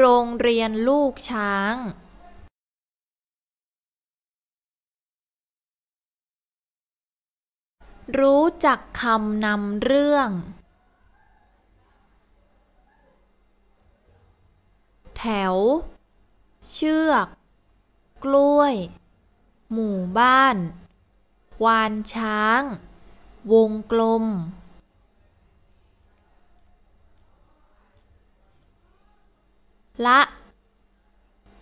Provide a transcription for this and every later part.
โรงเรียนลูกช้าง รู้จักคำนำเรื่อง แถว เชือก กล้วย หมู่บ้าน ควานช้าง วงกลมละ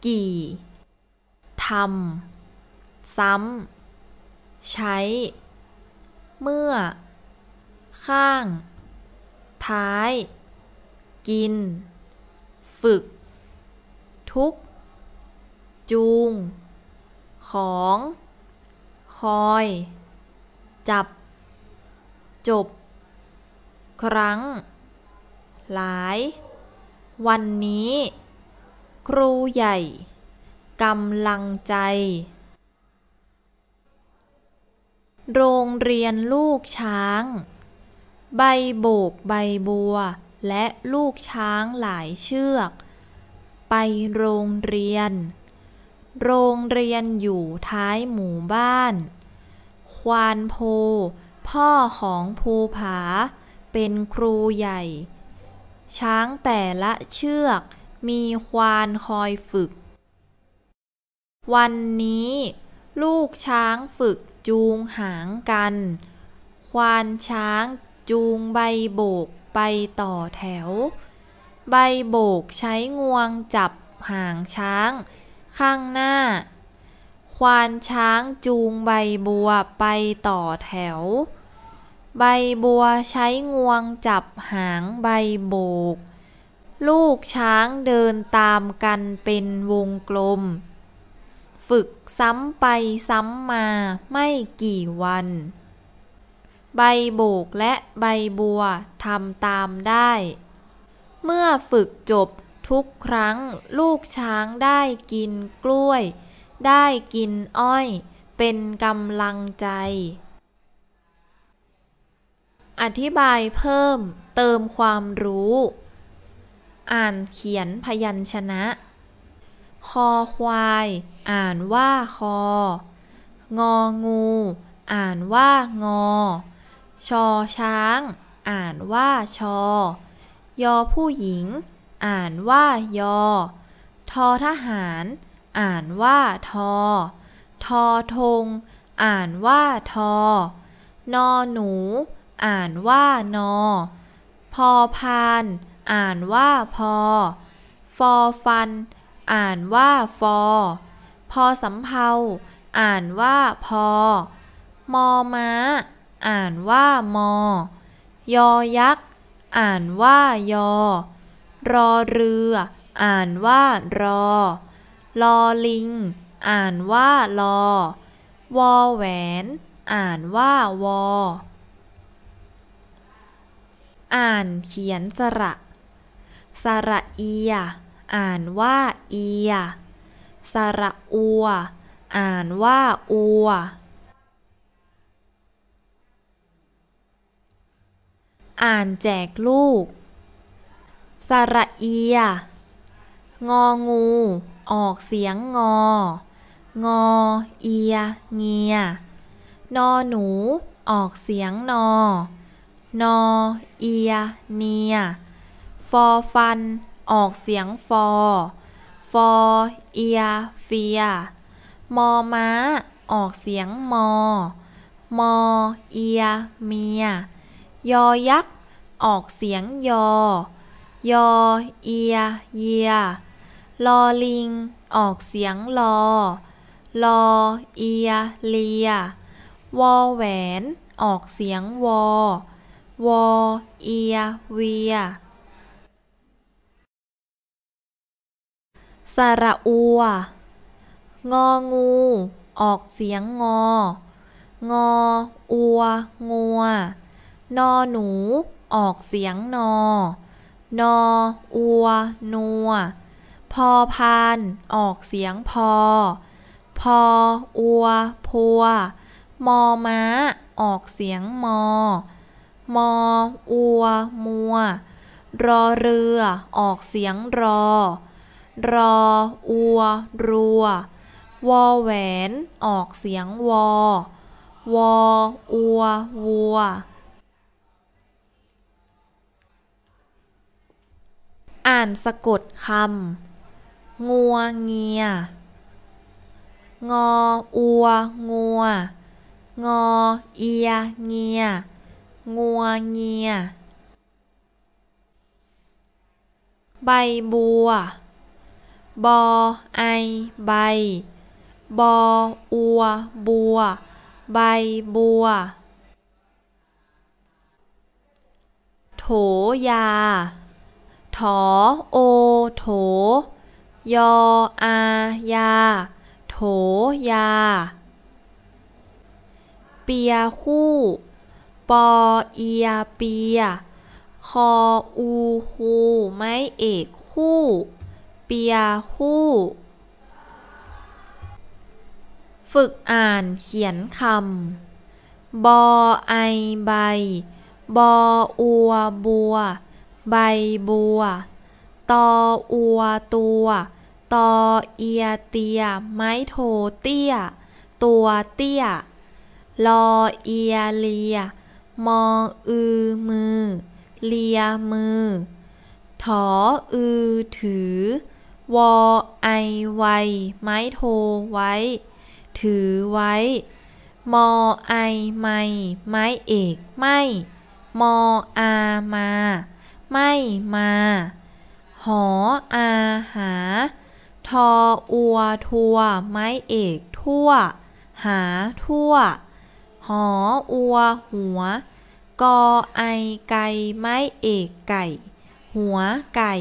กี่ทำซ้ำใช้ เมื่อ ข้าง ท้าย กิน ฝึก ทุก จูง ของ คอย จับ จบ ครั้ง หลาย วันนี้ครูใหญ่กำลังใจ โรงเรียนลูกช้าง ใบโบกใบบัว และลูกช้างหลายเชือก ไปโรงเรียน โรงเรียนอยู่ท้ายหมู่บ้าน ควานโพ พ่อของภูผา เป็นครูใหญ่ ช้างแต่ละเชือกมีควานคอยฝึก วันนี้ ลูกช้างฝึกจูงหางกัน ควานช้างจูงใบโบกไปต่อแถว ใบโบกใช้งวงจับหางช้าง ข้างหน้า ควานช้างจูงใบบัวไปต่อแถว ใบบัวใช้งวงจับหางใบโบกลูกช้างเดินตามกันเป็นวงกลม ฝึกซ้ำไปซ้ำมาไม่กี่วัน ใบโบกและใบบัวทำตามได้ เมื่อฝึกจบทุกครั้ง ลูกช้างได้กินกล้วย ได้กินอ้อยเป็นกำลังใจ อธิบายเพิ่มเติมความรู้อ่านเขียนพยัญชนะ คอควาย อ่านว่าคอ งองู อ่านว่างอ ชอช้าง อ่านว่าชอ ยอผู้หญิง อ่านว่ายอ ทอทหาร อ่านว่าทอ ทอธง อ่านว่าทอ นอหนู อ่านว่านอ พอพานอ่านว่าพอ ฟอฟัน อ่านว่าฟอ พอสำเภาอ่านว่าพอ มอม้า อ่านว่ามอ ยอยักษ์ อ่านว่ายอ รอเรือ อ่านว่ารอลอลิง อ่านว่าลอวอแหวน อ่านว่าวอ อ่านเขียนสระสระเอีย อ่านว่า เอีย สระอัว อ่านว่า อัว อ่านแจกลูก สระเอียงองู ออกเสียงงองอเอีย เงีย นอหนู ออกเสียงนอนอเอีย เนียฟอฟัน ออกเสียงฟอ ฟอเอียเฟีย มอม้า ออกเสียงมอ มอเอียเมีย ยอยักษ์ ออกเสียงยอ ยอเอียเยียลอลิง ออกเสียงลอลอเอียเลีย วอแหวน ออกเสียงวอวอเอียเวียสระอัวงอ งู ออกเสียงงอ งออัวงัวนอหนู ออกเสียงนอ นออัวนัวพอพานออกเสียงพอ พออัวพัวมอม้า ออกเสียงมอมออัวมัว รอเรือออกเสียงรอรออัว รัววอแหวนออกเสียงวอวออัววัวอ่านสะกดคำงัวเงีย งออัวงัวงอเอียเงียงัวเงีย ใบบัวบอไอใบบออัวบัวใบบัว โถยาถอโอโถ ยออายาโถยา เปียคู่ปอเอียเปีย คออูคู ไม้เอกคู่เปียคู่ ฝึกอ่านเขียนคำบอไอใบ บออัวบัว ใบ บัว ตออัวตัว ตอเอียเตียไม้โทเตี้ย ตัวเตี้ย ลอเอียเลีย มออือมือ เลียมือ ถอ อือถือวอไอไวไม้โทไว้ ถือไว้ มอไอไม้ไม้เอกไม่ มออามา ไม่มา หออาหา ทออัวทัวไม้เอกทั่ว หาทั่ว หออัวหัวกอไอไก่ไม้เอกไก่ หัวไก่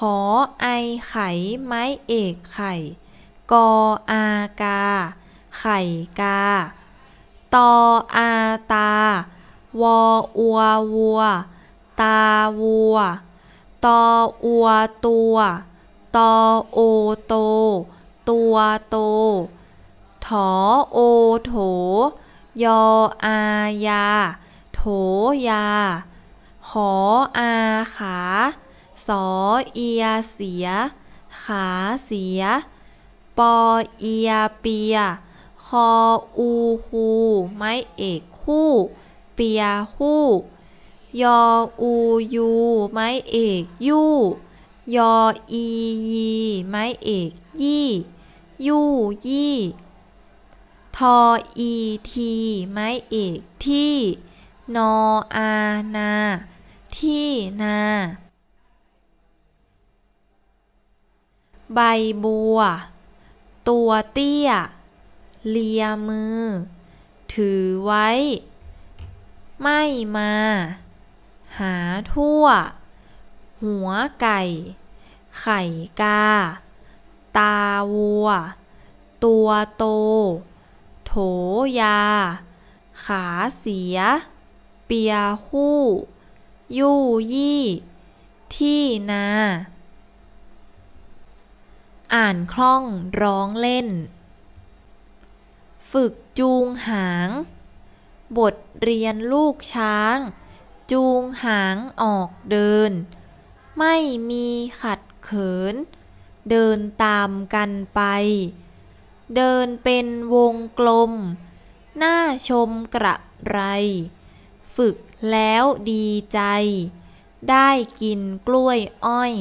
ขอไอไข่ไม้เอกไข่กออากา ไข่กา ตออาตา วออัววัว ตาวัว ตออัวตัว ตอโอโต ตัวโตถอโอโถ ยออายาโถยา ขออาขาสอเอียเสีย ขาเสีย ปอเอียเปียคออูคู ไม้เอกคู่ เปียคู่ยออูยู ไม้เอกยู่ยออียีไม้เอกยี่ยู่ยี่ทออีที ไม้เอกที่ นออานาที่นาใบบัว ตัวเตี้ย เลียมือ ถือไว้ ไม่มา หาทั่ว หัวไก่ ไข่กา ตาวัว ตัวโต โถยา ขาเสีย เปียคู่ ยู่ยี่ที่นาอ่านคล่องร้องเล่น ฝึกจูงหาง บทเรียนลูกช้าง จูงหางออกเดิน ไม่มีขัดเขิน เดินตามกันไป เดินเป็นวงกลม หน้าชมกระไร ฝึกแล้วดีใจ ได้กินกล้วยอ้อย